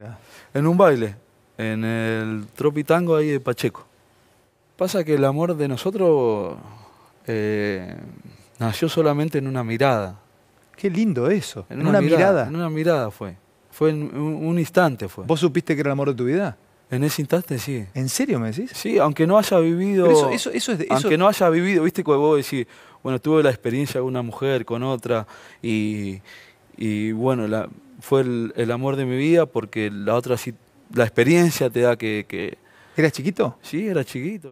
Ah. En un baile, en el Tropitango ahí de Pacheco. Pasa que el amor de nosotros eh, nació solamente en una mirada. Qué lindo eso. En, una, mirada, En una mirada fue. Fue en un, instante fue. ¿Vos supiste que era el amor de tu vida? En ese instante sí. ¿En serio me decís? Sí, aunque no haya vivido. Eso, eso, es de, aunque no haya vivido, viste cuando vos decís, bueno, tuve la experiencia de una mujer con otra y, y bueno, la, fue el, amor de mi vida porque la otra, la experiencia te da que... que... ¿Eras chiquito? Sí, era chiquito.